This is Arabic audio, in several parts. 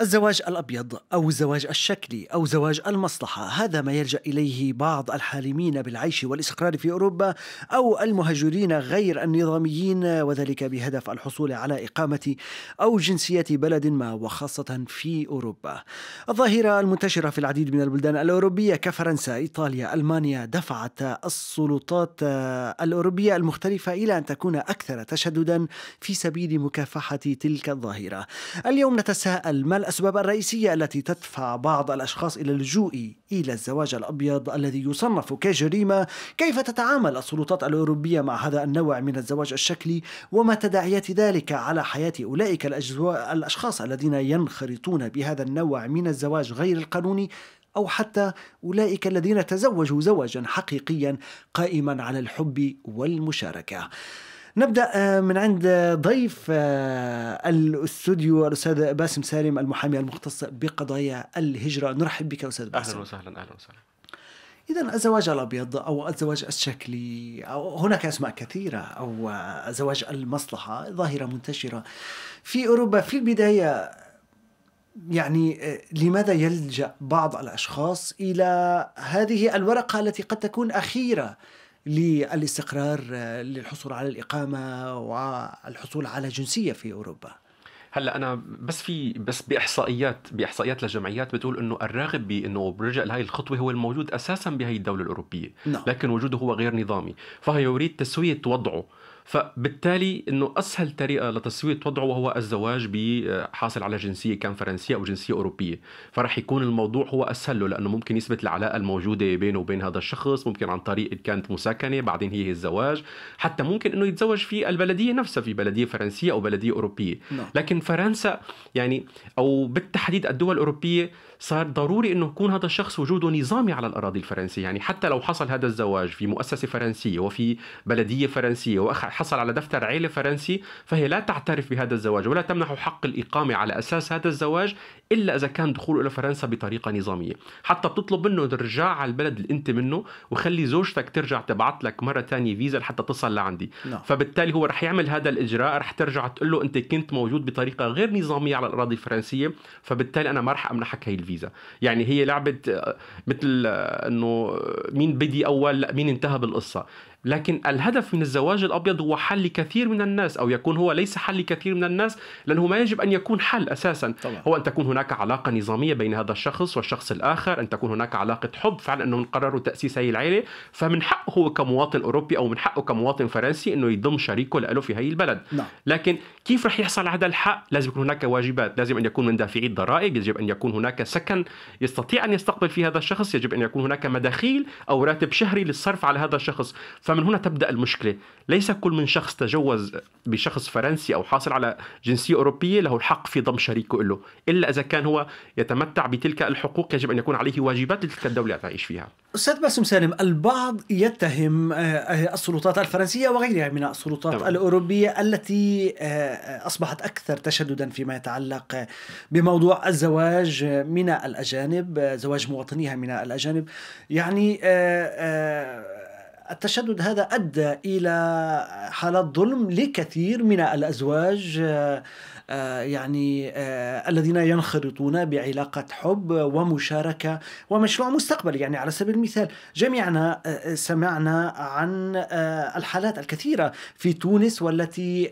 الزواج الابيض او الزواج الشكلي او زواج المصلحه هذا ما يلجا اليه بعض الحالمين بالعيش والاستقرار في اوروبا او المهاجرين غير النظاميين وذلك بهدف الحصول على اقامه او جنسيه بلد ما وخاصه في اوروبا. الظاهره المنتشره في العديد من البلدان الاوروبيه كفرنسا، ايطاليا، المانيا دفعت السلطات الاوروبيه المختلفه الى ان تكون اكثر تشددا في سبيل مكافحه تلك الظاهره. اليوم نتساءل ما الأسباب الرئيسية التي تدفع بعض الأشخاص إلى اللجوء إلى الزواج الأبيض الذي يصنف كجريمة كيف تتعامل السلطات الأوروبية مع هذا النوع من الزواج الشكلي وما تداعيات ذلك على حياة أولئك الأشخاص الذين ينخرطون بهذا النوع من الزواج غير القانوني أو حتى أولئك الذين تزوجوا زواجا حقيقيا قائما على الحب والمشاركة نبدا آه، من عند آه، ضيف آه، الاستوديو الاستاذ باسم سالم المحامي المختص بقضايا الهجره نرحب بك استاذ باسم اهلا وسهلا اهلا وسهلا إذا الزواج الأبيض أو الزواج الشكلي أو هناك أسماء كثيرة أو زواج المصلحة ظاهرة منتشرة في أوروبا في البداية يعني لماذا يلجأ بعض الأشخاص إلى هذه الورقة التي قد تكون أخيرة للاستقرار آه، للحصول على الإقامة والحصول على جنسية في أوروبا هلا انا بس في بس باحصائيات باحصائيات للجمعيات بتقول انه الراغب بانه برجع لهي الخطوه هو الموجود اساسا بهي الدوله الاوروبيه لا. نعم. لكن وجوده هو غير نظامي فهو يريد تسويه وضعه فبالتالي انه اسهل طريقه لتسويه وضعه وهو الزواج بحاصل على جنسيه كان فرنسيه او جنسيه اوروبيه فرح يكون الموضوع هو اسهل له لانه ممكن يثبت العلاقه الموجوده بينه وبين هذا الشخص ممكن عن طريق كانت مساكنه بعدين هي الزواج حتى ممكن انه يتزوج في البلديه نفسها في بلديه فرنسيه او بلديه اوروبيه نعم. لكن فرنسا يعني او بالتحديد الدول الاوروبيه صار ضروري انه يكون هذا الشخص وجوده نظامي على الاراضي الفرنسيه يعني حتى لو حصل هذا الزواج في مؤسسه فرنسيه وفي بلديه فرنسيه وحصل على دفتر عيله فرنسي فهي لا تعترف بهذا الزواج ولا تمنح حق الاقامه على اساس هذا الزواج الا اذا كان دخوله الى فرنسا بطريقه نظاميه حتى بتطلب منه ترجع على البلد اللي انت منه وخلي زوجتك ترجع تبعت لك مره ثانيه فيزا لحتى تصل لعندي لا. نعم. فبالتالي هو رح يعمل هذا الاجراء رح ترجع تقول له انت كنت موجود بطريقه غير نظاميه على الاراضي الفرنسيه فبالتالي انا ما رح امنحك هي الفيزا يعني هي لعبه آه، مثل آه، انه آه، مين بدي اول مين انتهى بالقصه لكن الهدف من الزواج الابيض هو حل كثير من الناس او يكون هو ليس حل كثير من الناس لانه ما يجب ان يكون حل اساسا طبعا. هو ان تكون هناك علاقه نظاميه بين هذا الشخص والشخص الاخر ان تكون هناك علاقه حب فعلا انهم قرروا تاسيس هذه العائله فمن حقه هو كمواطن اوروبي او من حقه كمواطن فرنسي انه يضم شريكه له في هذه البلد نعم. لكن كيف رح يحصل هذا الحق لازم يكون هناك واجبات لازم ان يكون من دافعي الضرائب يجب ان يكون هناك سكن يستطيع ان يستقبل فيه هذا الشخص يجب ان يكون هناك مداخيل او راتب شهري للصرف على هذا الشخص فمن فمن هنا تبدا المشكله ليس كل من شخص تجوز بشخص فرنسي او حاصل على جنسيه اوروبيه له الحق في ضم شريكه له الا اذا كان هو يتمتع بتلك الحقوق يجب ان يكون عليه واجبات لتلك الدوله تعيش فيها استاذ باسم سالم البعض يتهم آه، السلطات الفرنسيه وغيرها من السلطات طبعا. الاوروبيه التي آه، اصبحت اكثر تشددا فيما يتعلق بموضوع الزواج من الاجانب آه، زواج مواطنيها من الاجانب يعني التشدد هذا أدى إلى حالات ظلم لكثير من الأزواج آه، يعني آه، الذين ينخرطون بعلاقة حب ومشاركة ومشروع مستقبلي يعني على سبيل المثال جميعنا آه، سمعنا عن الحالات الكثيرة في تونس والتي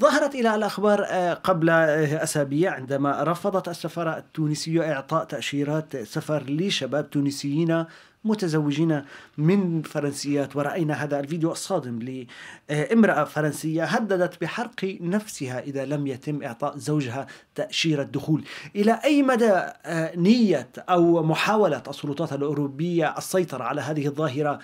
ظهرت إلى الأخبار قبل أسابيع عندما رفضت السفارة التونسية إعطاء تأشيرات سفر لشباب تونسيين متزوجين من فرنسيات ورأينا هذا الفيديو الصادم لامرأة فرنسية هددت بحرق نفسها إذا لم يتم إعطاء زوجها تأشيرة دخول إلى أي مدى آه، نية أو محاولة السلطات الأوروبية السيطرة على هذه الظاهرة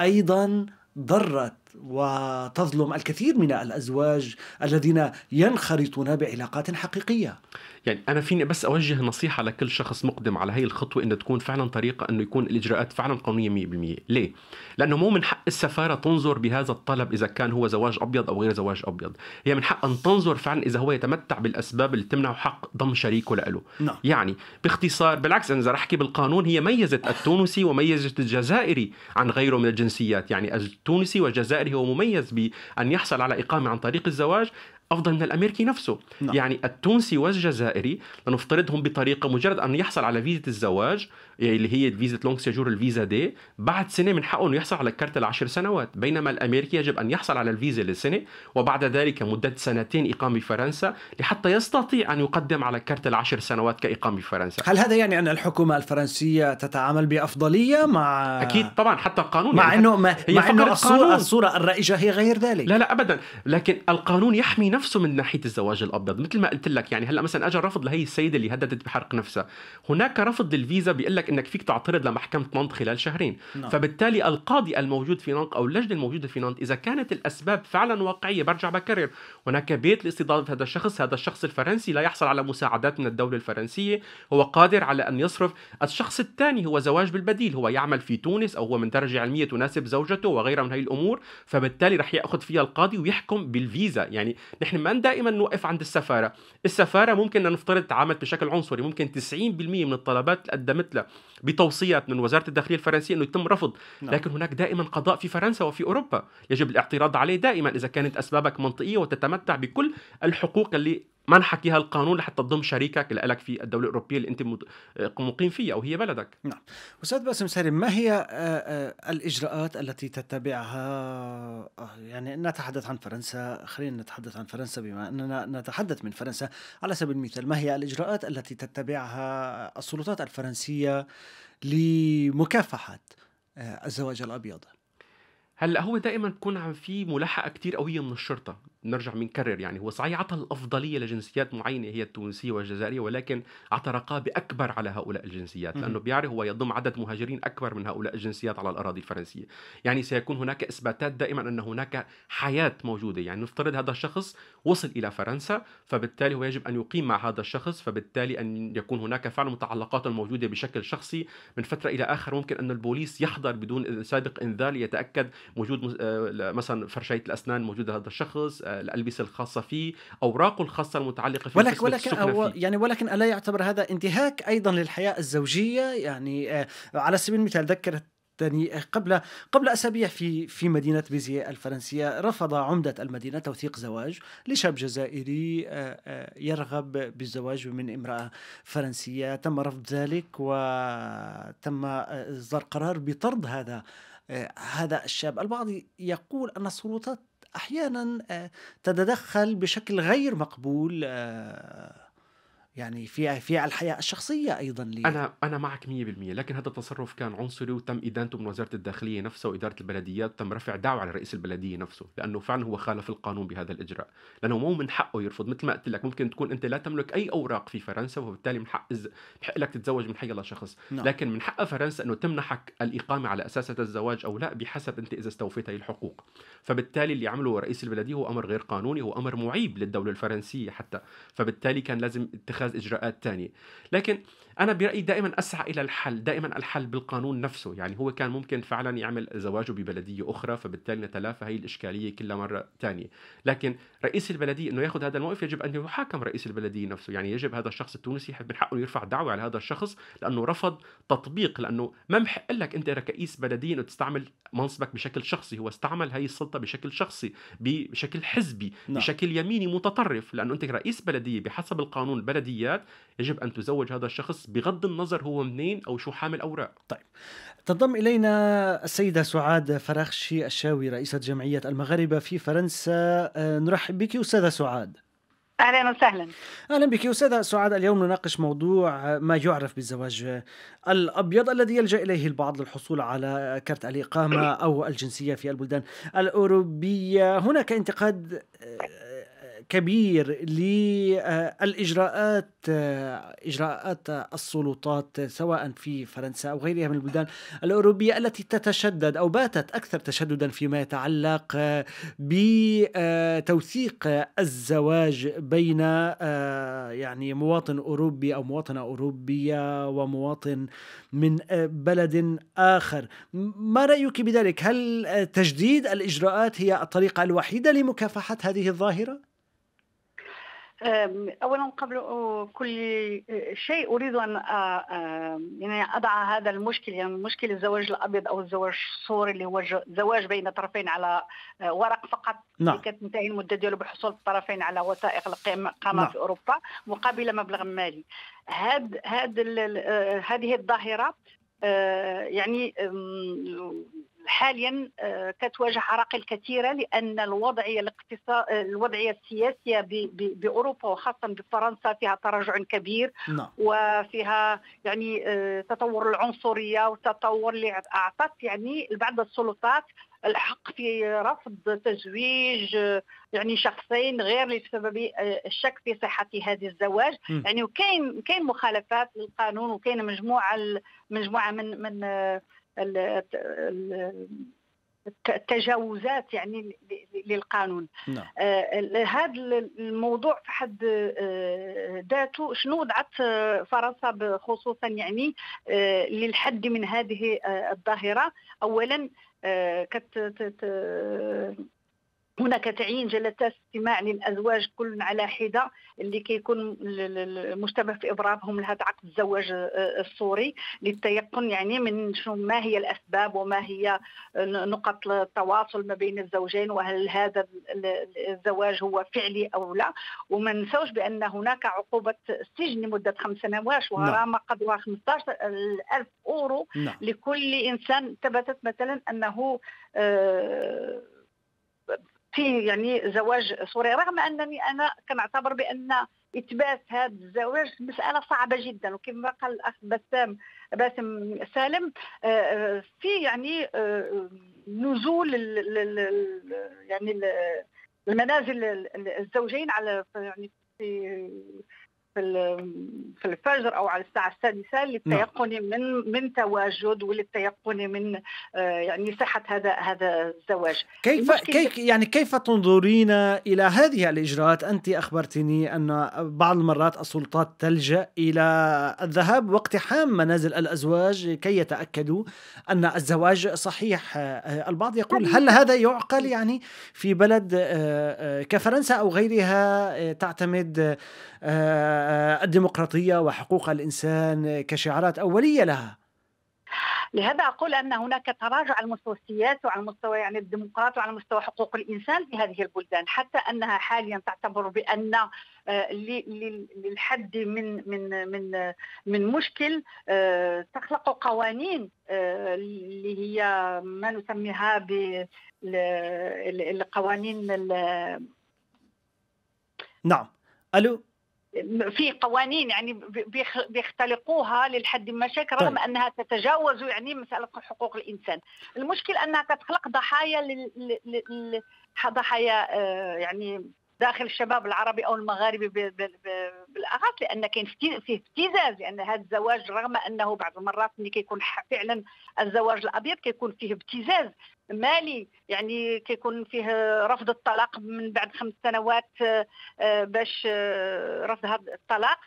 أيضا ضرت وتظلم الكثير من الأزواج الذين ينخرطون بعلاقات حقيقية يعني انا فيني بس اوجه نصيحه لكل شخص مقدم على هي الخطوه انه تكون فعلا طريقه انه يكون الاجراءات فعلا قانونيه 100% ليه لانه مو من حق السفاره تنظر بهذا الطلب اذا كان هو زواج ابيض او غير زواج ابيض هي من حق ان تنظر فعلا اذا هو يتمتع بالاسباب اللي تمنعه حق ضم شريكه له نعم. يعني باختصار بالعكس اذا رح احكي بالقانون هي ميزت التونسي وميزت الجزائري عن غيره من الجنسيات يعني التونسي والجزائري هو مميز بان يحصل على اقامه عن طريق الزواج افضل من الامريكي نفسه لا. نعم. يعني التونسي والجزائري لنفترضهم بطريقه مجرد ان يحصل على فيزه الزواج يعني اللي هي فيزه لونج سيجور الفيزا دي بعد سنه من حقه انه يحصل على كارت العشر سنوات بينما الامريكي يجب ان يحصل على الفيزا لسنه وبعد ذلك مده سنتين اقامه في فرنسا لحتى يستطيع ان يقدم على كارت العشر سنوات كاقامه في فرنسا هل هذا يعني ان الحكومه الفرنسيه تتعامل بافضليه مع اكيد طبعا حتى القانون مع يعني انه مع انه الصوره, الصورة الرائجه هي غير ذلك لا لا ابدا لكن القانون يحمي نفسه نفسه من ناحيه الزواج الابيض مثل ما قلت لك يعني هلا مثلا اجى رفض لهي السيده اللي هددت بحرق نفسها هناك رفض للفيزا بيقول لك انك فيك تعترض لمحكمه نانت خلال شهرين نعم. فبالتالي القاضي الموجود في نانت او اللجنه الموجوده في نانت اذا كانت الاسباب فعلا واقعيه برجع بكرر هناك بيت لاستضافه هذا الشخص هذا الشخص الفرنسي لا يحصل على مساعدات من الدوله الفرنسيه هو قادر على ان يصرف الشخص الثاني هو زواج بالبديل هو يعمل في تونس او هو من درجه علميه تناسب زوجته وغيرها من هي الامور فبالتالي رح ياخذ فيها القاضي ويحكم بالفيزا يعني نحن احنا ما دائما نوقف عند السفاره السفاره ممكن نفترض تعاملت بشكل عنصري ممكن 90% من الطلبات اللي قدمت لها بتوصيات من وزاره الداخليه الفرنسيه انه يتم رفض نعم. لكن هناك دائما قضاء في فرنسا وفي اوروبا يجب الاعتراض عليه دائما اذا كانت اسبابك منطقيه وتتمتع بكل الحقوق اللي ما نحكيها القانون لحتى تضم شريكك اللي لك في الدوله الاوروبيه اللي انت مقيم فيها وهي بلدك نعم استاذ باسم سالم ما هي آه، آه، الاجراءات التي تتبعها آه، يعني نتحدث عن فرنسا خلينا نتحدث عن فرنسا بما اننا نتحدث من فرنسا على سبيل المثال ما هي الاجراءات التي تتبعها السلطات الفرنسيه لمكافحه الزواج الابيض هلا هو دائما بكون عم في ملاحقه كتير قويه من الشرطه نرجع بنكرر يعني هو صحيح عطى الافضليه لجنسيات معينه هي التونسيه والجزائريه ولكن عطى رقابه اكبر على هؤلاء الجنسيات لانه بيعرف هو يضم عدد مهاجرين اكبر من هؤلاء الجنسيات على الاراضي الفرنسيه يعني سيكون هناك اثباتات دائما ان هناك حياه موجوده يعني نفترض هذا الشخص وصل الى فرنسا فبالتالي هو يجب ان يقيم مع هذا الشخص فبالتالي ان يكون هناك فعلا متعلقات موجوده بشكل شخصي من فتره الى اخر ممكن ان البوليس يحضر بدون سابق انذار ليتاكد وجود آه، مثلا فرشاه الاسنان موجوده هذا الشخص آه، الالبسه الخاصه فيه اوراقه الخاصه المتعلقه فيه ولكن ولكن أو يعني ولكن الا يعتبر هذا انتهاك ايضا للحياه الزوجيه يعني آه، على سبيل المثال ذكرت آه، قبل قبل اسابيع في في مدينه بيزي الفرنسيه رفض عمده المدينه توثيق زواج لشاب جزائري آه، يرغب بالزواج من امراه فرنسيه تم رفض ذلك وتم اصدار قرار بطرد هذا هذا الشاب البعض يقول ان السلطات احيانا آه، تتدخل بشكل غير مقبول آه، يعني في في على الحياه الشخصيه ايضا لي. انا انا معك 100% لكن هذا التصرف كان عنصري وتم ادانته من وزاره الداخليه نفسها واداره البلديات تم رفع دعوه على رئيس البلديه نفسه لانه فعلا هو خالف القانون بهذا الاجراء لانه مو من حقه يرفض مثل ما قلت لك ممكن تكون انت لا تملك اي اوراق في فرنسا وبالتالي من حق بحق لك تتزوج من حي شخص نعم. لكن من حق فرنسا انه تمنحك الاقامه على اساس هذا الزواج او لا بحسب انت اذا استوفيت هي الحقوق فبالتالي اللي عمله رئيس البلديه هو امر غير قانوني هو امر معيب للدوله الفرنسيه حتى فبالتالي كان لازم اتخاذ اتخاذ اجراءات ثانيه لكن انا برايي دائما اسعى الى الحل دائما الحل بالقانون نفسه يعني هو كان ممكن فعلا يعمل زواجه ببلديه اخرى فبالتالي نتلافى هي الاشكاليه كل مره ثانيه لكن رئيس البلديه انه ياخذ هذا الموقف يجب ان يحاكم رئيس البلديه نفسه يعني يجب هذا الشخص التونسي من حقه يرفع دعوه على هذا الشخص لانه رفض تطبيق لانه ما محق لك انت كرئيس بلديه انه تستعمل منصبك بشكل شخصي هو استعمل هي السلطه بشكل شخصي بشكل حزبي نعم. بشكل يميني متطرف لانه انت رئيس بلديه بحسب القانون البلديات يجب ان تزوج هذا الشخص بغض النظر هو منين او شو حامل اوراق طيب تنضم الينا السيده سعاد فرخشي الشاوي رئيسه جمعيه المغاربه في فرنسا آه، نرحب بك استاذه سعاد اهلا وسهلا اهلا بك استاذه سعاد اليوم نناقش موضوع ما يعرف بالزواج الابيض الذي يلجا اليه البعض للحصول على كرت الاقامه او الجنسيه في البلدان الاوروبيه هناك انتقاد آه، كبير للاجراءات آه، آه، اجراءات السلطات سواء في فرنسا او غيرها من البلدان الاوروبيه التي تتشدد او باتت اكثر تشددا فيما يتعلق آه، بتوثيق الزواج بين يعني مواطن اوروبي او مواطنه اوروبيه ومواطن من بلد اخر ما رايك بذلك هل تجديد الاجراءات هي الطريقه الوحيده لمكافحه هذه الظاهره اولا قبل كل شيء اريد ان يعني اضع هذا المشكل يعني مشكل الزواج الابيض او الزواج السوري اللي هو زواج بين طرفين على ورق فقط نعم كتنتهي المده ديالو بحصول الطرفين على وثائق القامه نعم. في اوروبا مقابل مبلغ مالي هاد هاد هذه الظاهره يعني حاليا آه، كتواجه عراقيل كثيره لان الوضعيه الاقتصاد آه، الوضعيه السياسيه باوروبا وخاصه بفرنسا فيها تراجع كبير لا. نعم. وفيها يعني آه، تطور العنصريه وتطور اللي اعطت يعني بعض السلطات الحق في رفض تزويج يعني شخصين غير لسبب الشك في صحه هذا الزواج م. يعني وكاين كاين مخالفات للقانون وكاين مجموعه مجموعه من من التجاوزات يعني للقانون نعم. آه هذا الموضوع في حد آه، ذاته آه شنو وضعت آه، فرنسا خصوصا يعني آه للحد من هذه آه، الظاهره اولا كت هناك تعيين جلسات استماع للازواج كل على حده اللي كيكون المجتمع في اضرابهم لهذا عقد الزواج آه، آه، الصوري للتيقن يعني من شو ما هي الاسباب وما هي آه، نقط التواصل ما بين الزوجين وهل هذا الزواج هو فعلي او لا وما نساوش بان هناك عقوبه السجن لمده خمس سنوات نعم. وغرامه قدرها 15 ألف اورو لا. نعم. لكل انسان ثبتت مثلا انه آه في يعني زواج سوري رغم انني انا كنعتبر بان اثبات هذا الزواج مساله صعبه جدا وكما قال الاخ بسام باسم سالم آه، آه، في يعني آه، نزول يعني المنازل الزوجين على يعني في في في الفجر او على الساعه السادسه للتيقن نعم. من من تواجد وللتيقن من آه، يعني صحه هذا هذا الزواج كيف كيف يعني كيف تنظرين الى هذه الاجراءات انت اخبرتني ان بعض المرات السلطات تلجا الى الذهاب واقتحام منازل الازواج كي يتاكدوا ان الزواج صحيح آه، البعض يقول هل يعني هذا يعقل يعني في بلد آه، كفرنسا او غيرها تعتمد آه، الديمقراطية وحقوق الإنسان كشعارات أولية لها لهذا أقول أن هناك تراجع على مستوى السياسة وعلى مستوى يعني الديمقراطية وعلى مستوى حقوق الإنسان في هذه البلدان حتى أنها حاليا تعتبر بأن آه، للحد من من من من مشكل آه، تخلق قوانين اللي هي ما نسميها بالقوانين نعم الو في قوانين يعني بيختلقوها للحد ما المشاكل رغم طيب. انها تتجاوز يعني مساله حقوق الانسان المشكل انها كتخلق ضحايا لل... لل... ضحايا آه، يعني داخل الشباب العربي او المغاربي بالاخص لان كاين فيه ابتزاز لان هذا الزواج رغم انه بعض المرات ملي كيكون فعلا الزواج الابيض كيكون فيه ابتزاز مالي يعني كيكون فيه رفض الطلاق من بعد خمس سنوات آه، آه، باش آه، رفض هذا الطلاق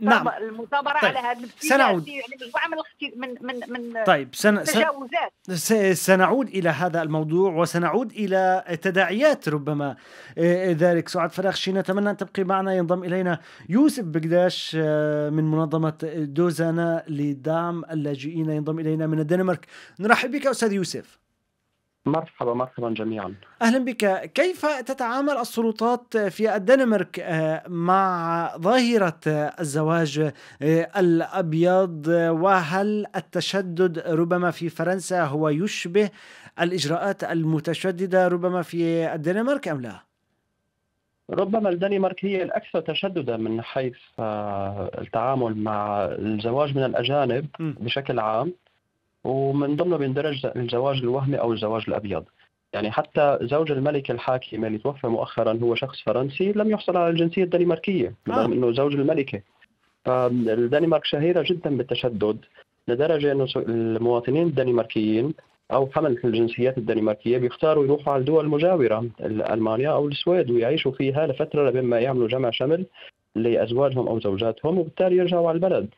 نعم المثابره طيب. على هذا سنعود يعني مجموعه من من من من طيب سن... تجاوزات سنعود الى هذا الموضوع وسنعود الى تداعيات ربما آه، ذلك سعاد فراخشي نتمنى ان تبقي معنا ينضم الينا يوسف بقداش آه، من منظمه دوزانا لدعم اللاجئين ينضم الينا من الدنمارك نرحب بك استاذ يوسف مرحبا مرحبا جميعا اهلا بك كيف تتعامل السلطات في الدنمارك آه، مع ظاهره الزواج آه، الابيض وهل التشدد ربما في فرنسا هو يشبه الاجراءات المتشدده ربما في الدنمارك ام لا؟ ربما الدنمارك هي الأكثر تشددا من حيث آه، التعامل مع الزواج من الأجانب بشكل عام ومن ضمنه بيندرج الزواج الوهمي أو الزواج الأبيض يعني حتى زوج الملكة الحاكمة اللي توفى مؤخرا هو شخص فرنسي لم يحصل على الجنسية الدنماركية بالرغم آه. أنه زوج الملكة فالدنمارك شهيرة جدا بالتشدد لدرجة أنه المواطنين الدنماركيين أو حملة الجنسيات الدنماركية بيختاروا يروحوا على الدول المجاورة ألمانيا أو السويد ويعيشوا فيها لفترة لبين ما يعملوا جمع شمل لأزواجهم أو زوجاتهم وبالتالي يرجعوا على البلد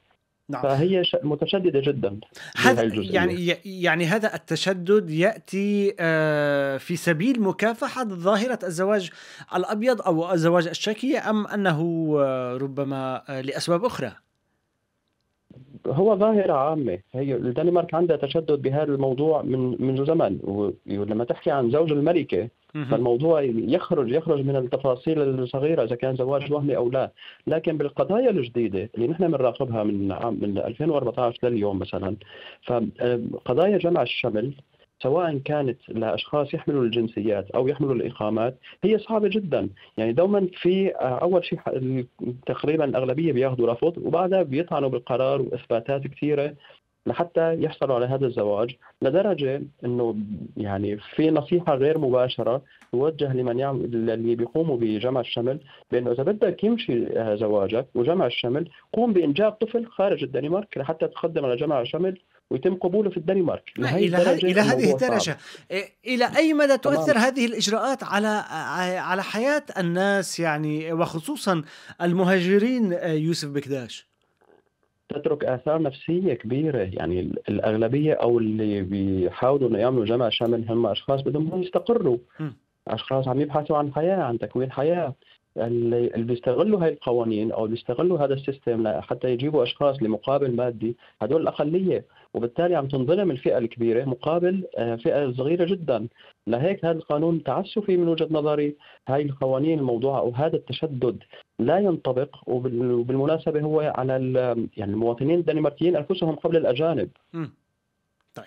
نعم. فهي متشدده جدا هذا يعني يعني هذا التشدد ياتي آه، في سبيل مكافحه ظاهره الزواج الابيض او الزواج الشكي ام انه آه، ربما آه، لاسباب اخرى؟ هو ظاهرة عامة هي الدنمارك عندها تشدد بهذا الموضوع من منذ زمن ولما تحكي عن زوج الملكة فالموضوع يعني يخرج يخرج من التفاصيل الصغيره اذا كان زواج وهمي او لا لكن بالقضايا الجديده اللي نحن بنراقبها من عام من 2014 لليوم مثلا فقضايا جمع الشمل سواء كانت لاشخاص يحملوا الجنسيات او يحملوا الاقامات هي صعبه جدا يعني دوما في آه، اول شيء تقريبا الاغلبيه بياخذوا رفض وبعدها بيطعنوا بالقرار واثباتات كثيره لحتى يحصلوا على هذا الزواج لدرجه انه يعني في نصيحه غير مباشره توجه لمن يعمل اللي بيقوموا بجمع الشمل بانه اذا بدك يمشي آه، زواجك وجمع الشمل قوم بانجاب طفل خارج الدنمارك لحتى تقدم على جمع الشمل ويتم قبوله في الدنمارك الى الى هذه الدرجه الى إيه، اي مدى تؤثر طبعاً. هذه الاجراءات على آه، على حياه الناس يعني وخصوصا المهاجرين آه، يوسف بكداش تترك اثار نفسيه كبيره يعني الاغلبيه او اللي بيحاولوا انه يعملوا جمع شمل هم اشخاص بدهم يستقروا اشخاص عم يبحثوا عن حياه عن تكوين حياه اللي بيستغلوا هاي القوانين او بيستغلوا هذا السيستم حتى يجيبوا اشخاص لمقابل مادي هدول الاقليه وبالتالي عم تنظلم الفئه الكبيره مقابل آه، فئه صغيره جدا لهيك هذا القانون تعسفي من وجهه نظري هاي القوانين الموضوعه او هذا التشدد لا ينطبق وبالمناسبه هو على يعني المواطنين الدنماركيين انفسهم قبل الاجانب طيب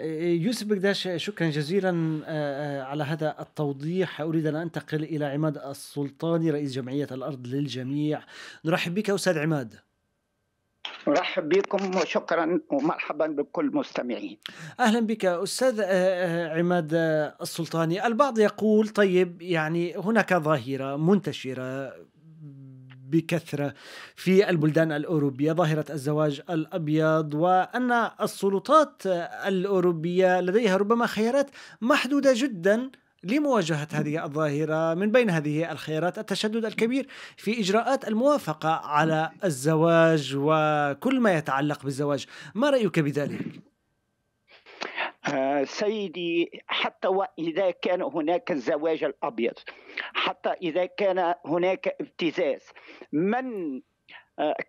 يوسف بكداش شكرا جزيلا آه، آه، على هذا التوضيح اريد ان انتقل الى عماد السلطاني رئيس جمعيه الارض للجميع نرحب بك استاذ عماد مرحب بكم وشكرا ومرحبا بكل المستمعين اهلا بك استاذ آه، عماد السلطاني البعض يقول طيب يعني هناك ظاهره منتشره بكثرة في البلدان الأوروبية ظاهرة الزواج الأبيض وأن السلطات الأوروبية لديها ربما خيارات محدودة جدا لمواجهة هذه الظاهرة من بين هذه الخيارات التشدد الكبير في إجراءات الموافقة على الزواج وكل ما يتعلق بالزواج ما رأيك بذلك؟ آه، سيدي حتى وإذا كان هناك الزواج الأبيض حتى إذا كان هناك ابتزاز من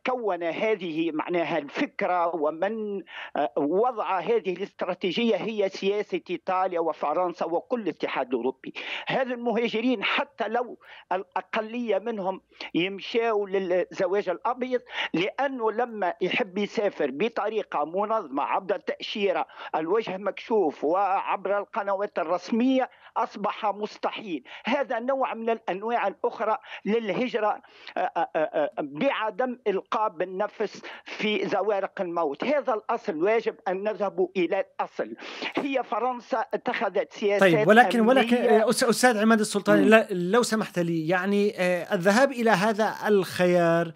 كون هذه معناها الفكرة ومن آه، وضع هذه الاستراتيجية هي سياسة إيطاليا وفرنسا وكل الاتحاد الأوروبي هذا المهاجرين حتى لو الأقلية منهم يمشاو للزواج الأبيض لأنه لما يحب يسافر بطريقة منظمة عبر التاشيره الوجه مكشوف وعبر القنوات الرسمية اصبح مستحيل هذا نوع من الانواع الاخرى للهجره آه، آه، آه، بعدم القاء بالنفس في زوارق الموت هذا الاصل واجب ان نذهب الى الاصل هي فرنسا اتخذت سياسات طيب ولكن ولكن استاذ عماد السلطاني لو سمحت لي يعني الذهاب الى هذا الخيار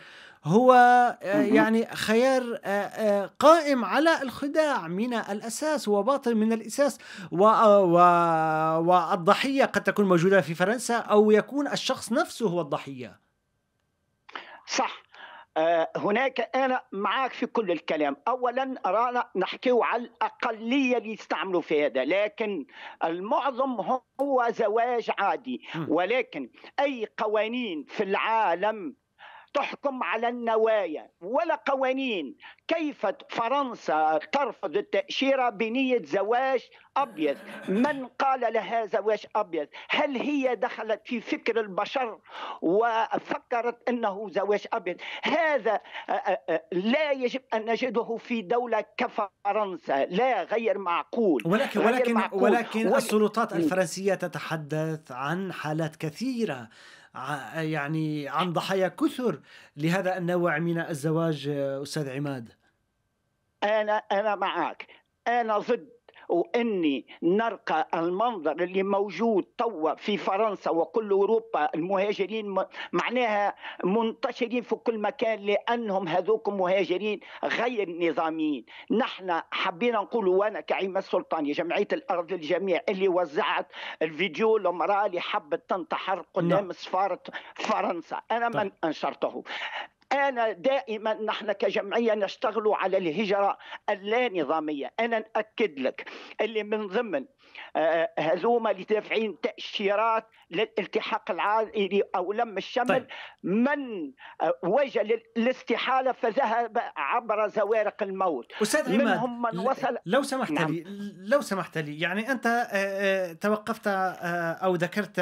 هو آه، يعني خيار آه، آه، قائم على الخداع من الاساس وباطل من الاساس والضحيه قد تكون موجوده في فرنسا او يكون الشخص نفسه هو الضحيه. صح هناك انا معك في كل الكلام اولا رانا نحكيو على الاقليه اللي يستعملوا في هذا لكن المعظم هو زواج عادي ولكن اي قوانين في العالم تحكم على النوايا ولا قوانين كيف فرنسا ترفض التأشيرة بنية زواج أبيض من قال لها زواج أبيض هل هي دخلت في فكر البشر وفكرت أنه زواج أبيض هذا آه، آه، آه، لا يجب أن نجده في دولة كفرنسا لا غير معقول ولكن غير ولكن, معقول ولكن السلطات الفرنسية تتحدث عن حالات كثيرة يعني عن ضحايا كثر لهذا النوع من الزواج استاذ عماد انا انا معك انا ضد واني نرقى المنظر اللي موجود توا في فرنسا وكل اوروبا المهاجرين معناها منتشرين في كل مكان لانهم هذوك مهاجرين غير نظاميين نحن حبينا نقول وانا كعيمة السلطاني جمعية الارض الجميع اللي وزعت الفيديو لمراه اللي حبت تنتحر قدام نعم. سفارة فرنسا انا من طيب. انشرته أنا دائما نحن كجمعية نشتغل على الهجرة اللا نظامية أنا نأكد لك اللي من ضمن هزومه لدافعين تاشيرات للالتحاق العائلي او لم الشمل طيب. من وجه للاستحاله فذهب عبر زوارق الموت استاذ عماد منهم من وصل لو سمحت نعم. لي لو سمحت لي يعني انت آه، آه، توقفت آه، او ذكرت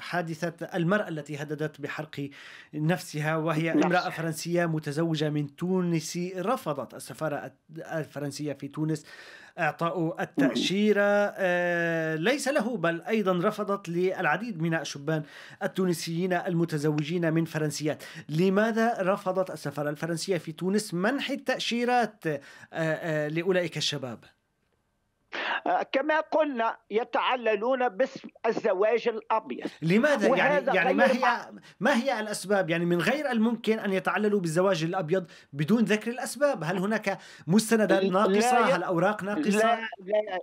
حادثه المراه التي هددت بحرق نفسها وهي امراه فرنسيه متزوجه من تونسي رفضت السفاره الفرنسيه في تونس اعطاء التاشيره آه، ليس له بل ايضا رفضت للعديد من الشبان التونسيين المتزوجين من فرنسيات لماذا رفضت السفاره الفرنسيه في تونس منح التاشيرات آه، آه، لاولئك الشباب كما قلنا يتعللون باسم الزواج الابيض لماذا يعني يعني ما هي ما هي الاسباب يعني من غير الممكن ان يتعللوا بالزواج الابيض بدون ذكر الاسباب هل هناك مستندات ناقصه هل اوراق ناقصه لا, لا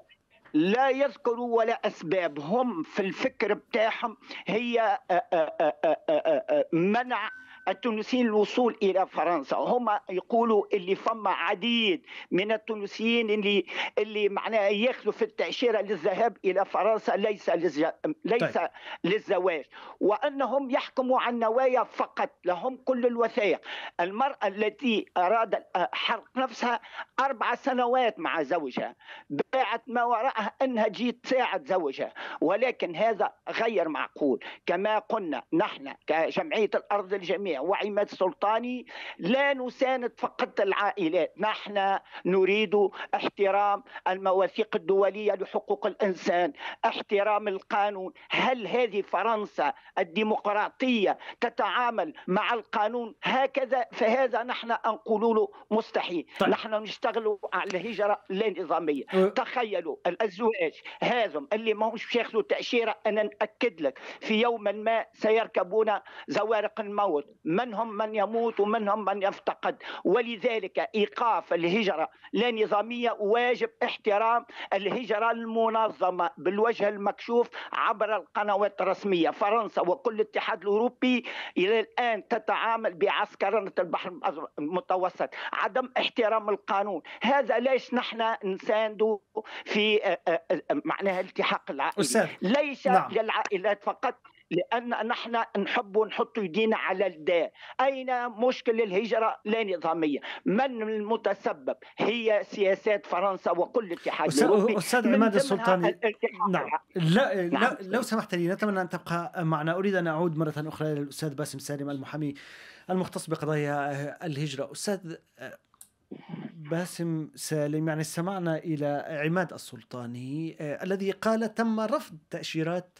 لا يذكروا ولا اسباب هم في الفكر بتاعهم هي آه، آه، آه، منع التونسيين الوصول الى فرنسا هم يقولوا اللي فما عديد من التونسيين اللي اللي معناها ياخذوا في التاشيره للذهاب الى فرنسا ليس للز... ليس طيب. للزواج وانهم يحكموا عن نوايا فقط لهم كل الوثائق المراه التي ارادت حرق نفسها اربع سنوات مع زوجها باعت ما وراءها انها تجي تساعد زوجها ولكن هذا غير معقول كما قلنا نحن كجمعيه الارض الجميع وعماد سلطاني لا نساند فقط العائلات نحن نريد احترام المواثيق الدولية لحقوق الإنسان احترام القانون هل هذه فرنسا الديمقراطية تتعامل مع القانون هكذا فهذا نحن نقول له مستحيل طيب. نحن نشتغل على الهجرة لا نظامية أه. تخيلوا الأزواج هذم اللي ما مش ياخذوا تأشيرة أنا نأكد لك في يوم ما سيركبون زوارق الموت من هم من يموت ومن هم من يفتقد ولذلك إيقاف الهجرة لا نظامية واجب احترام الهجرة المنظمة بالوجه المكشوف عبر القنوات الرسمية فرنسا وكل الاتحاد الأوروبي إلى الآن تتعامل بعسكرنة البحر المتوسط عدم احترام القانون هذا ليش نحن نساندو في آه، آه، آه، معناها التحاق العائلي ليس نعم. للعائلات فقط لأن نحن نحب نحط يدينا على الداء أين مشكل الهجرة لا نظامية من المتسبب هي سياسات فرنسا وكل الاتحاد الأوروبي أستاذ عماد السلطاني نعم. لا, نعم. لا لو سمحت لي نتمنى أن تبقى معنا أريد أن أعود مرة أخرى للأستاذ باسم سالم المحامي المختص بقضايا الهجرة أستاذ باسم سالم يعني استمعنا إلى عماد السلطاني آه، الذي قال تم رفض تأشيرات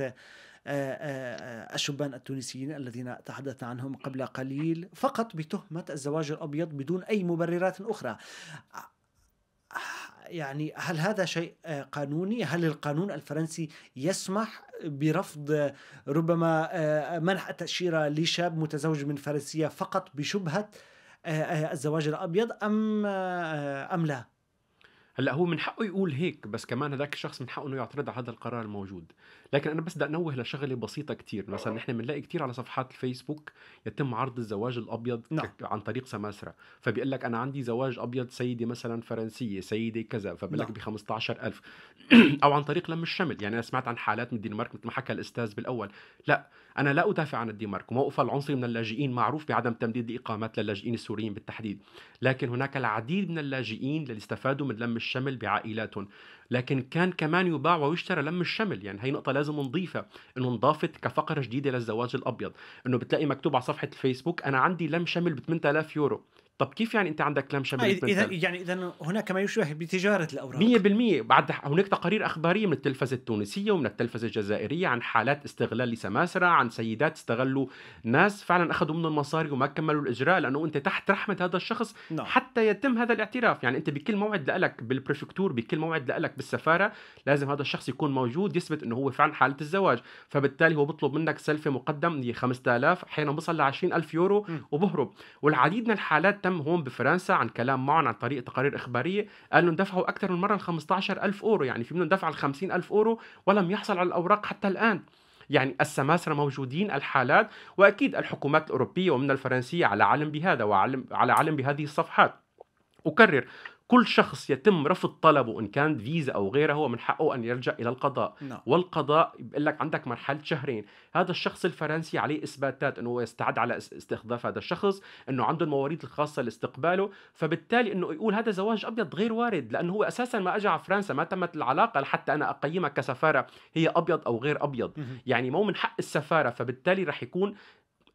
آه، آه، آه، الشبان التونسيين الذين تحدثنا عنهم قبل قليل فقط بتهمة الزواج الأبيض بدون أي مبررات أخرى يعني هل هذا شيء قانوني؟ هل القانون الفرنسي يسمح برفض ربما منح التأشيرة لشاب متزوج من فرنسية فقط بشبهة الزواج الأبيض أم أم لا؟ هلا هو من حقه يقول هيك بس كمان هذاك الشخص من حقه انه يعترض على هذا القرار الموجود لكن انا بس بدي انوه لشغله بسيطه كتير مثلا نحن بنلاقي كتير على صفحات الفيسبوك يتم عرض الزواج الابيض نعم. عن طريق سماسره فبيقول لك انا عندي زواج ابيض سيده مثلا فرنسيه سيده كذا فبقول لك نعم. ب 15000 او عن طريق لم الشمل يعني انا سمعت عن حالات من الدنمارك مثل ما حكى الاستاذ بالاول لا انا لا ادافع عن الدنمارك موقف العنصري من اللاجئين معروف بعدم تمديد الاقامات للاجئين السوريين بالتحديد لكن هناك العديد من اللاجئين اللي استفادوا من لم الشمل بعائلاتهم لكن كان كمان يباع ويشترى لم الشمل يعني هي نقطه لازم نضيفها انه انضافت كفقره جديده للزواج الابيض انه بتلاقي مكتوب على صفحه الفيسبوك انا عندي لم شمل ب 8000 يورو طب كيف يعني انت عندك كلام آه اذا يعني اذا هناك ما يشبه بتجاره الاوراق 100% بعد هناك تقارير اخباريه من التلفزه التونسيه ومن التلفزه الجزائريه عن حالات استغلال لسماسره عن سيدات استغلوا ناس فعلا اخذوا منهم مصاري وما كملوا الاجراء لانه انت تحت رحمه هذا الشخص لا. نعم. حتى يتم هذا الاعتراف يعني انت بكل موعد لك بالبريفكتور بكل موعد لك بالسفاره لازم هذا الشخص يكون موجود يثبت انه هو فعلا حاله الزواج فبالتالي هو بيطلب منك سلفي مقدم 5000 احيانا بصل ل 20000 يورو وبهرب والعديد من الحالات تم هون بفرنسا عن كلام معهم عن طريق تقارير إخبارية قال قالوا دفعوا أكثر من مرة ال ألف أورو يعني في منهم دفع ال ألف أورو ولم يحصل على الأوراق حتى الآن يعني السماسرة موجودين الحالات وأكيد الحكومات الأوروبية ومن الفرنسية على علم بهذا وعلم على علم بهذه الصفحات أكرر كل شخص يتم رفض طلبه ان كان فيزا او غيره هو من حقه ان يلجا الى القضاء لا. نعم. والقضاء بيقول لك عندك مرحله شهرين هذا الشخص الفرنسي عليه اثباتات انه هو يستعد على استخداف هذا الشخص انه عنده المواريث الخاصه لاستقباله فبالتالي انه يقول هذا زواج ابيض غير وارد لانه هو اساسا ما اجى على فرنسا ما تمت العلاقه لحتى انا اقيمها كسفاره هي ابيض او غير ابيض يعني مو من حق السفاره فبالتالي رح يكون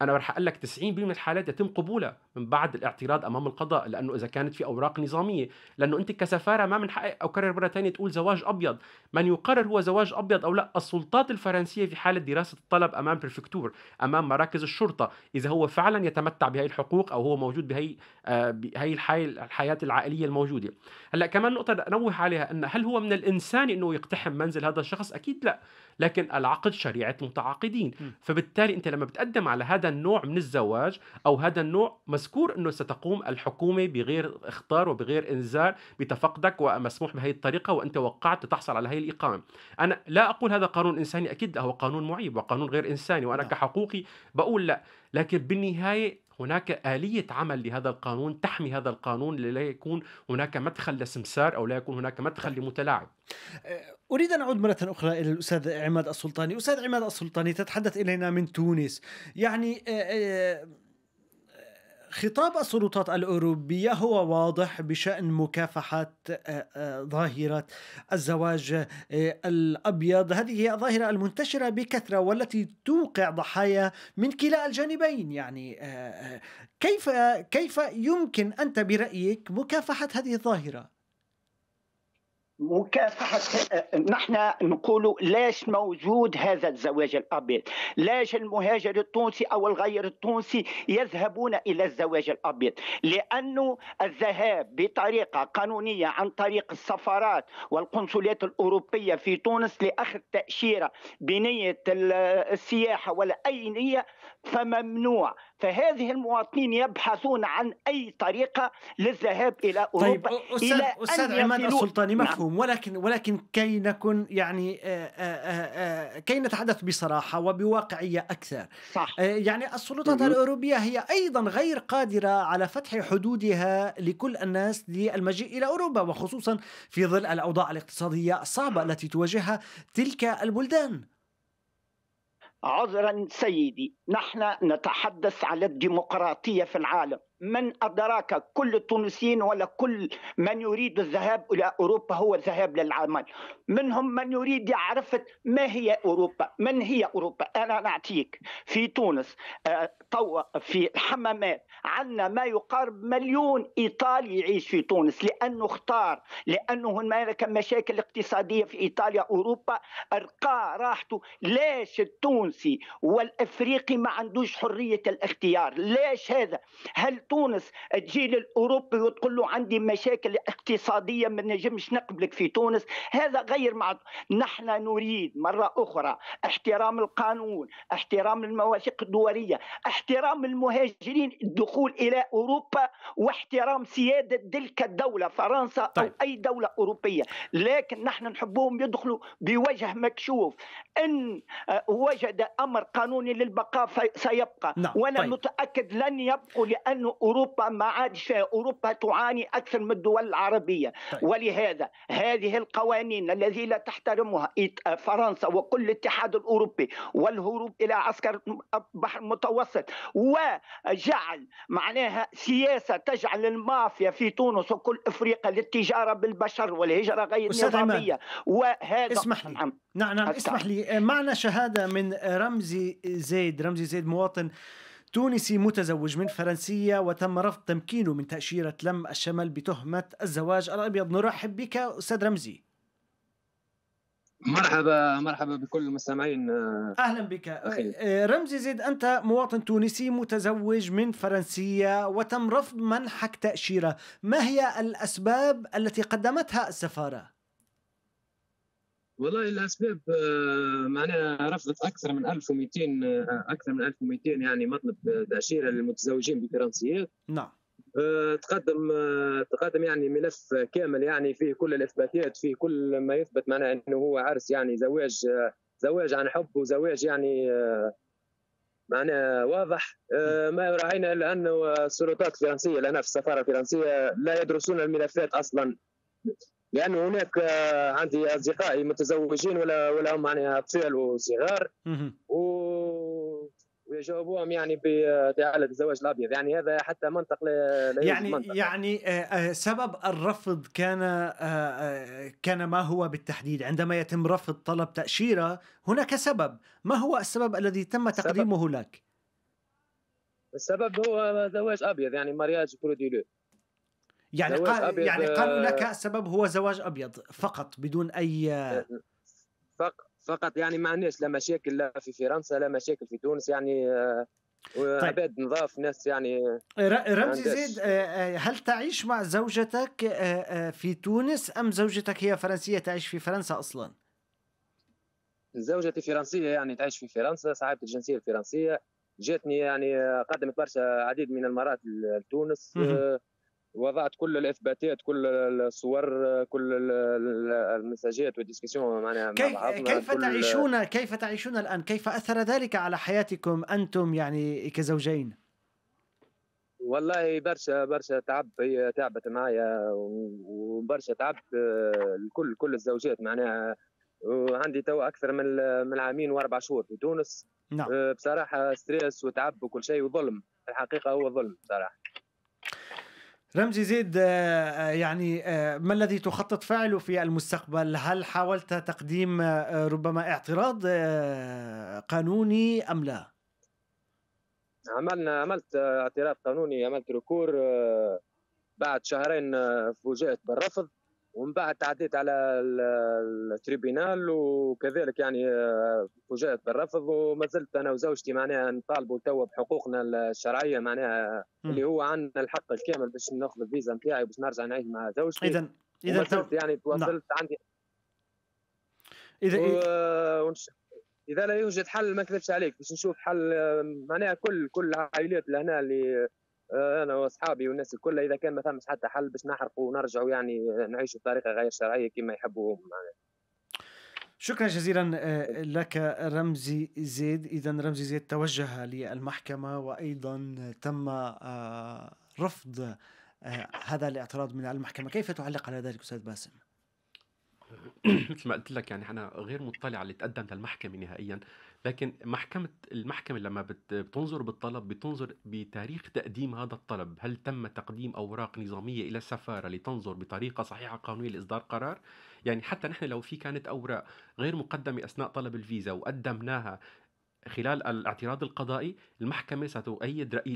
انا رح اقول لك 90% من الحالات يتم قبولها من بعد الاعتراض امام القضاء لانه اذا كانت في اوراق نظاميه لانه انت كسفاره ما من حقك اكرر مره ثانيه تقول زواج ابيض من يقرر هو زواج ابيض او لا السلطات الفرنسيه في حاله دراسه الطلب امام بريفكتور امام مراكز الشرطه اذا هو فعلا يتمتع بهي الحقوق او هو موجود بهي آه، بهي الحياه العائليه الموجوده هلا كمان نقطه نوه عليها ان هل هو من الانسان انه يقتحم منزل هذا الشخص اكيد لا لكن العقد شريعه المتعاقدين فبالتالي انت لما بتقدم على هذا النوع من الزواج او هذا النوع مذكور انه ستقوم الحكومه بغير اخطار وبغير انذار بتفقدك ومسموح بهي الطريقه وانت وقعت تحصل على هذه الاقامه انا لا اقول هذا قانون انساني اكيد هو قانون معيب وقانون غير انساني وانا نعم. كحقوقي بقول لا لكن بالنهايه هناك آلية عمل لهذا القانون تحمي هذا القانون للا يكون هناك مدخل لسمسار أو لا يكون هناك مدخل لمتلاعب أه، أريد أن أعود مرة أخرى إلى الأستاذ عماد السلطاني أستاذ عماد السلطاني تتحدث إلينا من تونس يعني أه، أه، خطاب السلطات الأوروبية هو واضح بشأن مكافحة آه، آه، ظاهرة الزواج آه، الأبيض هذه هي الظاهرة المنتشرة بكثرة والتي توقع ضحايا من كلا الجانبين يعني كيف كيف يمكن أنت برأيك مكافحة هذه الظاهرة؟ مكافحة نحن نقول ليش موجود هذا الزواج الأبيض ليش المهاجر التونسي أو الغير التونسي يذهبون إلى الزواج الأبيض لأنه الذهاب بطريقة قانونية عن طريق السفارات والقنصليات الأوروبية في تونس لأخذ تأشيرة بنية السياحة ولا أي نية فممنوع فهذه المواطنين يبحثون عن أي طريقة للذهاب إلى أوروبا طيب أستاذ, إلى أستاذ عماد السلطاني نعم. مفهوم ولكن ولكن كي نكون يعني كي نتحدث بصراحة وبواقعية أكثر صح. يعني السلطات الأوروبية هي أيضا غير قادرة على فتح حدودها لكل الناس للمجيء إلى أوروبا وخصوصا في ظل الأوضاع الاقتصادية الصعبة التي تواجهها تلك البلدان عذرا سيدي نحن نتحدث على الديمقراطيه في العالم من أدراك كل التونسيين ولا كل من يريد الذهاب إلى أوروبا هو الذهاب للعمل منهم من يريد يعرف ما هي أوروبا من هي أوروبا أنا نعطيك في تونس آه، في الحمامات عندنا ما يقارب مليون إيطالي يعيش في تونس لأنه اختار لأنه هنالك مشاكل اقتصادية في إيطاليا أوروبا أرقى راحته ليش التونسي والأفريقي ما عندوش حرية الاختيار ليش هذا هل تونس الجيل الاوروبي وتقول له عندي مشاكل اقتصاديه ما نجمش نقبلك في تونس هذا غير مع نحن نريد مره اخرى احترام القانون احترام المواثيق الدوليه احترام المهاجرين الدخول الى اوروبا واحترام سياده تلك الدوله فرنسا طيب. او اي دوله اوروبيه لكن نحن نحبهم يدخلوا بوجه مكشوف ان وجد امر قانوني للبقاء سيبقى نعم. وانا طيب. متاكد لن يبقوا لانه أوروبا ما عادش أوروبا تعاني أكثر من الدول العربية طيب. ولهذا هذه القوانين التي لا تحترمها فرنسا وكل الاتحاد الأوروبي والهروب إلى عسكر البحر المتوسط وجعل معناها سياسة تجعل المافيا في تونس وكل إفريقيا للتجارة بالبشر والهجرة غير النظامية وهذا اسمح لي نعم نعم, نعم، اسمح لي معنا شهادة من رمزي زيد رمزي زيد مواطن تونسي متزوج من فرنسية وتم رفض تمكينه من تأشيرة لم الشمل بتهمة الزواج الأبيض نرحب بك أستاذ رمزي مرحبا مرحبا بكل المستمعين اهلا بك أخي. أه، رمزي زيد انت مواطن تونسي متزوج من فرنسيه وتم رفض منحك تاشيره ما هي الاسباب التي قدمتها السفاره والله الاسباب آه، معناها رفضت اكثر من 1200 آه، اكثر من 1200 يعني مطلب تاشيره للمتزوجين بالفرنسيات نعم آه، تقدم تقدم يعني ملف كامل يعني فيه كل الاثباتات فيه كل ما يثبت معناه انه هو عرس يعني زواج زواج عن حب وزواج يعني معناه واضح نعم. ما راينا الا انه السلطات الفرنسيه لنا في السفاره الفرنسيه لا يدرسون الملفات اصلا لأن هناك آه، عندي أصدقائي متزوجين ولا ولا هم يعني أطفال وصغار ويجاوبوهم يعني بتعالى آه، الزواج الابيض يعني هذا حتى منطق لا يعني منطق. يعني آه، سبب الرفض كان كان ما هو بالتحديد عندما يتم رفض طلب تاشيره هناك سبب ما هو السبب الذي تم تقديمه لك السبب هو زواج ابيض يعني مارياج بروديلو يعني قال يعني قالوا لك السبب آه، هو زواج ابيض فقط بدون اي فقط يعني ما عندناش لا مشاكل لا في فرنسا لا مشاكل في تونس يعني آه، طيب. عباد طيب. نظاف ناس يعني رمزي زيد آه، هل تعيش مع زوجتك في تونس ام زوجتك هي فرنسيه تعيش في فرنسا اصلا؟ زوجتي فرنسيه يعني تعيش في فرنسا صاحبه الجنسيه الفرنسيه جاتني يعني قدمت برشا عديد من المرات لتونس وضعت كل الاثباتات كل الصور كل المساجات والديسكسيون معناها كيف, كيف تعيشون كيف تعيشون الان كيف اثر ذلك على حياتكم انتم يعني كزوجين والله برشا برشا تعب هي تعبت معايا وبرشا تعبت آه، الكل كل الزوجات معناها وعندي تو اكثر من من عامين واربع شهور في تونس نعم. آه، بصراحه ستريس وتعب وكل شيء وظلم الحقيقه هو ظلم بصراحه رمزي زيد آه، آه، يعني آه، ما الذي تخطط فعله في المستقبل هل حاولت تقديم ربما اعتراض قانوني أم لا عملنا عملت اعتراض قانوني عملت ركور بعد شهرين فوجئت بالرفض ومن بعد تعديت على التريبينال وكذلك يعني آه، فوجئت بالرفض وما زلت انا وزوجتي معناها نطالبوا توا بحقوقنا الشرعيه معناها اللي هو عندنا الحق الكامل باش ناخذ الفيزا نتاعي باش نرجع نعيش مع زوجتي اذا اذا زلت يعني نعم. تواصلت نعم. عندي اذا و... ونش... اذا لا يوجد حل ما نكذبش عليك باش نشوف حل آه، معناها كل كل العائلات لهنا اللي آه، انا واصحابي والناس الكل اذا كان ما فهمش حتى حل باش نحرقوا ونرجعوا يعني نعيشوا بطريقه غير شرعيه كما يحبوا هم يعني. شكرا جزيلا آه، لك رمزي زيد اذا رمزي زيد توجه للمحكمه وايضا تم آه، رفض هذا الاعتراض من المحكمه كيف تعلق على ذلك استاذ باسم مثل ما قلت لك يعني انا غير مطلع على اللي تقدم للمحكمه نهائيا لكن محكمه المحكمه لما بتنظر بالطلب بتنظر بتاريخ تقديم هذا الطلب هل تم تقديم اوراق نظاميه الى السفاره لتنظر بطريقه صحيحه قانونيه لاصدار قرار يعني حتى نحن لو في كانت اوراق غير مقدمه اثناء طلب الفيزا وقدمناها خلال الاعتراض القضائي المحكمة ستؤيد رأي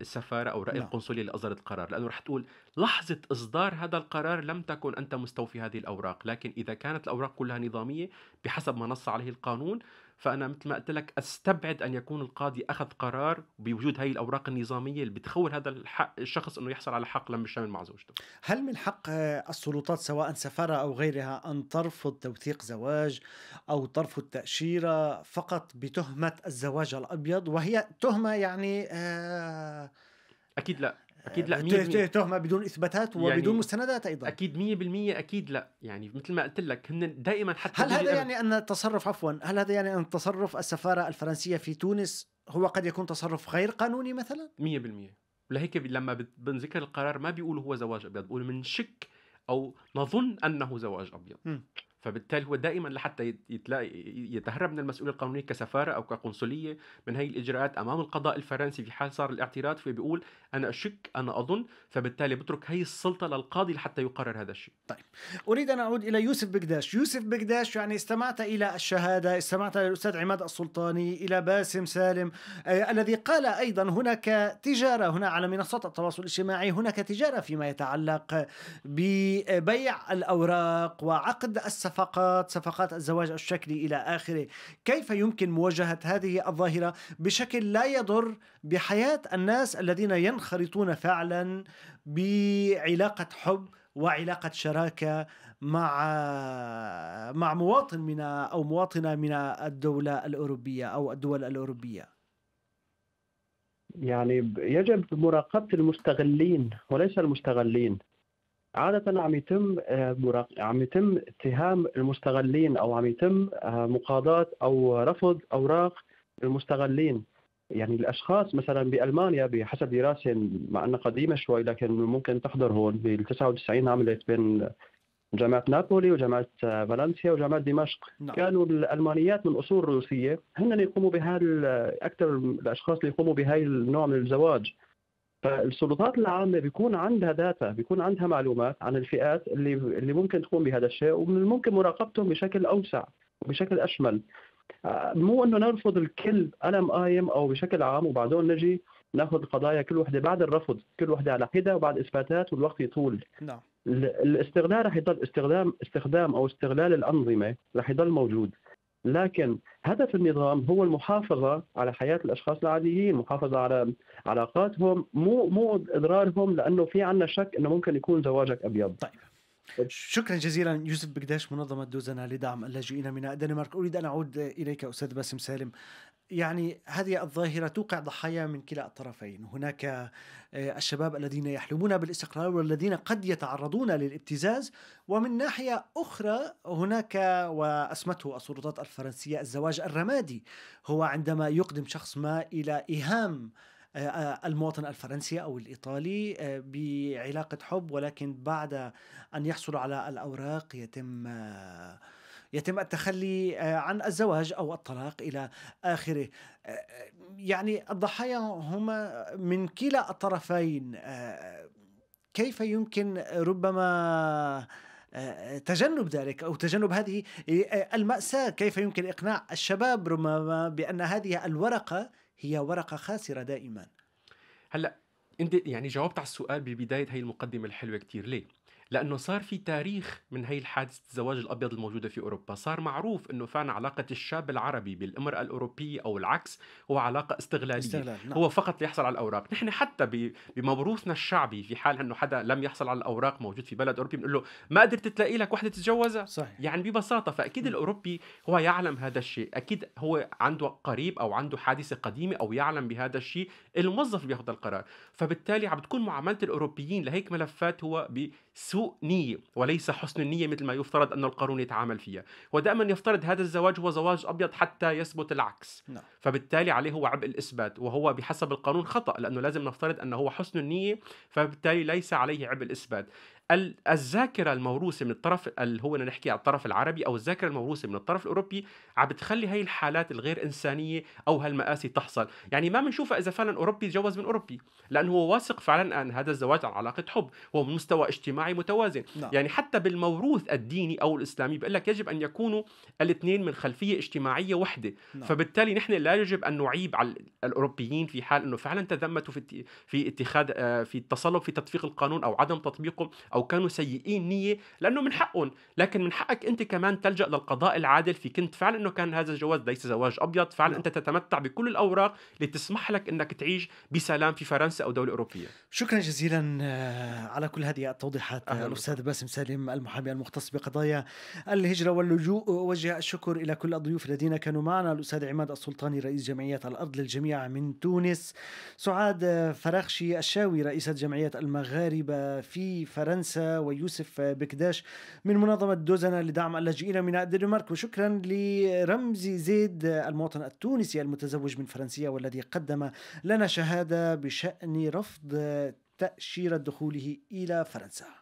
السفارة أو رأي لا. نعم. القنصلية اللي أصدرت القرار لأنه رح تقول لحظة إصدار هذا القرار لم تكن أنت مستوفي هذه الأوراق لكن إذا كانت الأوراق كلها نظامية بحسب ما نص عليه القانون فانا مثل ما قلت لك استبعد ان يكون القاضي اخذ قرار بوجود هاي الاوراق النظاميه اللي بتخول هذا الحق الشخص انه يحصل على حق لم الشمل مع زوجته هل من حق السلطات سواء سفاره او غيرها ان ترفض توثيق زواج او ترفض تاشيره فقط بتهمه الزواج الابيض وهي تهمه يعني آه اكيد لا اكيد لا 100% آه، تهمه بدون اثباتات وبدون يعني مستندات ايضا اكيد 100% اكيد لا يعني مثل ما قلت لك هن دائما حتى هل هذا يعني ان التصرف عفوا هل هذا يعني ان تصرف السفاره الفرنسيه في تونس هو قد يكون تصرف غير قانوني مثلا 100% ولهيك لما بنذكر القرار ما بيقولوا هو زواج ابيض بيقولوا بنشك او نظن انه زواج ابيض م. فبالتالي هو دائما لحتى يتلاقي يتهرب من المسؤوليه القانونيه كسفاره او كقنصليه من هي الاجراءات امام القضاء الفرنسي في حال صار الاعتراض فبيقول انا اشك انا اظن فبالتالي بترك هي السلطه للقاضي لحتى يقرر هذا الشيء. طيب اريد ان اعود الى يوسف بكداش، يوسف بكداش يعني استمعت الى الشهاده، استمعت الى الاستاذ عماد السلطاني، الى باسم سالم آه، الذي قال ايضا هناك تجاره هنا على منصات التواصل الاجتماعي، هناك تجاره فيما يتعلق ببيع الاوراق وعقد السفر الصفقات صفقات الزواج الشكلي إلى آخره كيف يمكن مواجهة هذه الظاهرة بشكل لا يضر بحياة الناس الذين ينخرطون فعلا بعلاقة حب وعلاقة شراكة مع مع مواطن من أو مواطنة من الدولة الأوروبية أو الدول الأوروبية يعني يجب مراقبة المستغلين وليس المستغلين عادة عم يتم آه، مراق... عم يتم اتهام المستغلين أو عم يتم آه، مقاضاة أو رفض أوراق المستغلين يعني الاشخاص مثلا بالمانيا بحسب دراسه مع انها قديمه شوي لكن ممكن تحضر هون بال 99 عملت بين جامعه نابولي وجامعه آه، فالنسيا وجامعه دمشق نعم. كانوا الالمانيات من اصول روسيه هن يقوموا بهذا اكثر الاشخاص اللي يقوموا بهذا النوع من الزواج فالسلطات العامه بيكون عندها داتا بيكون عندها معلومات عن الفئات اللي اللي ممكن تقوم بهذا الشيء ومن الممكن مراقبتهم بشكل اوسع وبشكل اشمل آه، مو انه نرفض الكل الم قايم او بشكل عام وبعدين نجي ناخذ القضايا كل وحده بعد الرفض كل وحده على حده وبعد اثباتات والوقت يطول نعم الاستغلال رح يضل استخدام استخدام او استغلال الانظمه رح يضل موجود لكن هدف النظام هو المحافظه على حياه الاشخاص العاديين، المحافظه على علاقاتهم مو مو اضرارهم لانه في عندنا شك انه ممكن يكون زواجك ابيض. طيب. شكرا جزيلا يوسف بكداش منظمة دوزنا لدعم اللاجئين من الدنمارك أريد أن أعود إليك أستاذ باسم سالم يعني هذه الظاهرة توقع ضحايا من كلا الطرفين هناك آه، الشباب الذين يحلمون بالاستقرار والذين قد يتعرضون للابتزاز ومن ناحية أخرى هناك وأسمته السلطات الفرنسية الزواج الرمادي هو عندما يقدم شخص ما إلى إيهام آه، آه، المواطن الفرنسي أو الإيطالي آه، بعلاقة حب ولكن بعد أن يحصل على الأوراق يتم يتم التخلي عن الزواج او الطلاق الى اخره يعني الضحايا هما من كلا الطرفين كيف يمكن ربما تجنب ذلك او تجنب هذه الماساه كيف يمكن اقناع الشباب ربما بان هذه الورقه هي ورقه خاسره دائما هلا انت يعني جاوبت على السؤال ببدايه هي المقدمه الحلوه كتير ليه لانه صار في تاريخ من هي الحادثه الزواج الابيض الموجوده في اوروبا صار معروف انه فعلا علاقه الشاب العربي بالامراه الاوروبيه او العكس هو علاقه استغلاليه استغلال. نعم. هو فقط ليحصل على الاوراق نحن حتى بموروثنا الشعبي في حال انه حدا لم يحصل على الاوراق موجود في بلد اوروبي بنقول له ما قدرت تلاقي لك وحده تتجوزها صحيح. يعني ببساطه فاكيد م. الاوروبي هو يعلم هذا الشيء اكيد هو عنده قريب او عنده حادثه قديمه او يعلم بهذا الشيء الموظف بياخذ القرار فبالتالي عم بتكون معامله الاوروبيين لهيك ملفات هو سوء نية وليس حسن النية مثل ما يفترض أن القانون يتعامل فيها ودائما يفترض هذا الزواج هو زواج أبيض حتى يثبت العكس لا. نعم. فبالتالي عليه هو عبء الإثبات وهو بحسب القانون خطأ لأنه لازم نفترض أنه هو حسن النية فبالتالي ليس عليه عبء الإثبات الذاكرة الموروثة من الطرف اللي هو نحكي على الطرف العربي أو الذاكرة الموروثة من الطرف الأوروبي عم بتخلي هاي الحالات الغير إنسانية أو هالمآسي تحصل يعني ما بنشوفها إذا فعلا أوروبي تجوز من أوروبي لأنه هو واثق فعلا أن هذا الزواج عن علاقة حب هو من مستوى اجتماعي متوازن نعم. يعني حتى بالموروث الديني أو الإسلامي بيقول لك يجب أن يكونوا الاثنين من خلفية اجتماعية وحدة نعم. فبالتالي نحن لا يجب أن نعيب على الأوروبيين في حال أنه فعلا تذمتوا في في اتخاذ آه، في التصلب في تطبيق القانون أو عدم تطبيقه أو او كانوا سيئين نيه لانه من حقهم لكن من حقك انت كمان تلجا للقضاء العادل في كنت فعلا انه كان هذا الجواز ليس زواج ابيض فعلا نعم. انت تتمتع بكل الاوراق لتسمح لك انك تعيش بسلام في فرنسا او دوله اوروبيه شكرا جزيلا آه، على كل هذه التوضيحات الاستاذ باسم سالم المحامي المختص بقضايا الهجره واللجوء اوجه الشكر الى كل الضيوف الذين كانوا معنا الاستاذ عماد السلطاني رئيس جمعيه الارض للجميع من تونس سعاد آه، فراخشي الشاوي رئيسه جمعيه المغاربه في فرنسا فرنسا ويوسف بكداش من منظمة دوزنا لدعم اللاجئين من الدنمارك وشكرا لرمزي زيد المواطن التونسي المتزوج من فرنسية والذي قدم لنا شهادة بشأن رفض تأشيرة دخوله إلى فرنسا